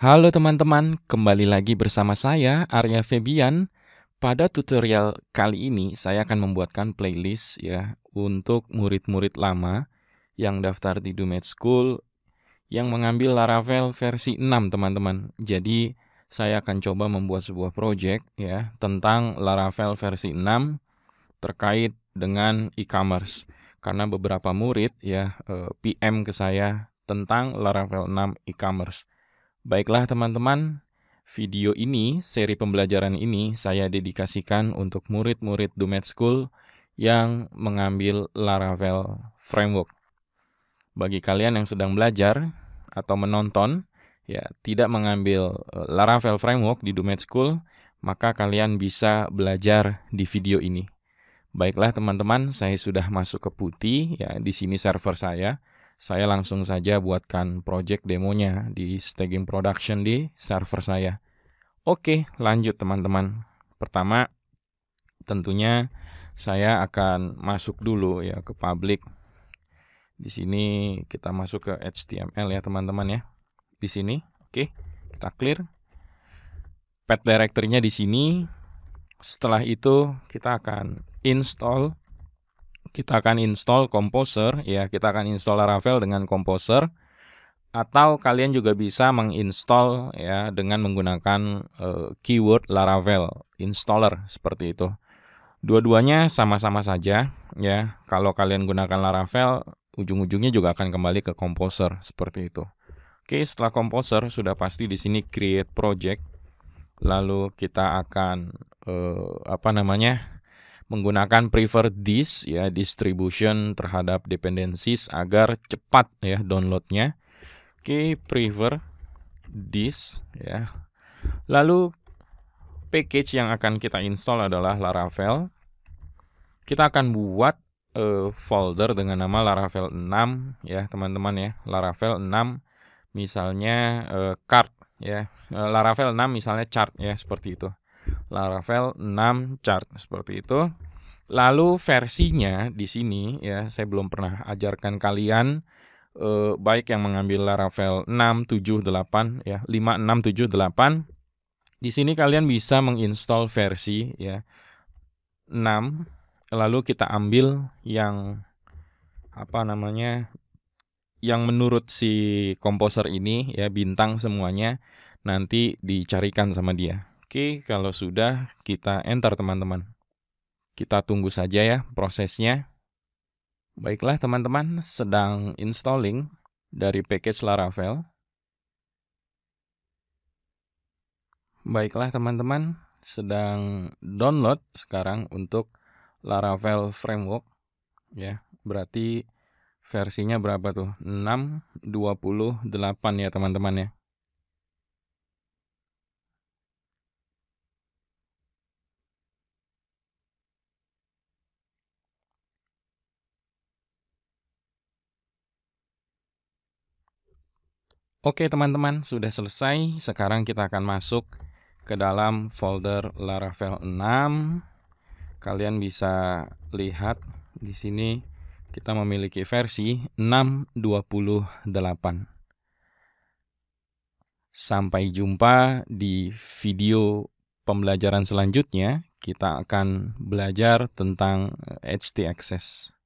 Halo teman-teman, kembali lagi bersama saya Arya Febian. Pada tutorial kali ini saya akan membuatkan playlist ya untuk murid-murid lama yang daftar di Dumet School yang mengambil Laravel versi 6 teman-teman. Jadi saya akan coba membuat sebuah project ya tentang Laravel versi 6 terkait dengan e-commerce karena beberapa murid ya eh, PM ke saya tentang Laravel 6 e-commerce. Baiklah teman-teman, video ini, seri pembelajaran ini saya dedikasikan untuk murid-murid Dumet School yang mengambil Laravel Framework. Bagi kalian yang sedang belajar atau menonton, ya tidak mengambil eh, Laravel Framework di Dumet School, maka kalian bisa belajar di video ini. Baiklah teman-teman, saya sudah masuk ke putih ya di sini server saya. Saya langsung saja buatkan project demonya di staging production di server saya. Oke, lanjut teman-teman. Pertama, tentunya saya akan masuk dulu ya ke public. Di sini kita masuk ke HTML ya teman-teman ya. Di sini, oke, kita clear. Path directory-nya di sini. Setelah itu kita akan install kita akan install Composer ya, kita akan install Laravel dengan Composer atau kalian juga bisa menginstall ya dengan menggunakan uh, keyword Laravel installer seperti itu. Dua-duanya sama-sama saja ya. Kalau kalian gunakan Laravel, ujung-ujungnya juga akan kembali ke Composer seperti itu. Oke, setelah Composer sudah pasti di sini create project. Lalu kita akan uh, apa namanya? menggunakan prefer this ya distribution terhadap dependencies agar cepat ya downloadnya. Oke, okay, prefer this ya. Lalu package yang akan kita install adalah Laravel. Kita akan buat uh, folder dengan nama Laravel 6 ya, teman-teman ya. Laravel 6 misalnya uh, eh, card ya. Eh, Laravel 6 misalnya chart ya, seperti itu. Laravel 6 chart seperti itu. Lalu versinya di sini ya, saya belum pernah ajarkan kalian eh, baik yang mengambil Laravel 6, 7, 8 ya, 5, 6, 7, 8. Di sini kalian bisa menginstall versi ya 6 lalu kita ambil yang apa namanya yang menurut si komposer ini ya bintang semuanya nanti dicarikan sama dia Oke, kalau sudah kita enter teman-teman. Kita tunggu saja ya prosesnya. Baiklah teman-teman, sedang installing dari package Laravel. Baiklah teman-teman, sedang download sekarang untuk Laravel Framework. Ya, berarti versinya berapa tuh? 6.28 ya teman-teman ya. Oke teman-teman, sudah selesai. Sekarang kita akan masuk ke dalam folder Laravel 6. Kalian bisa lihat di sini kita memiliki versi 6.28. Sampai jumpa di video pembelajaran selanjutnya. Kita akan belajar tentang HT Access.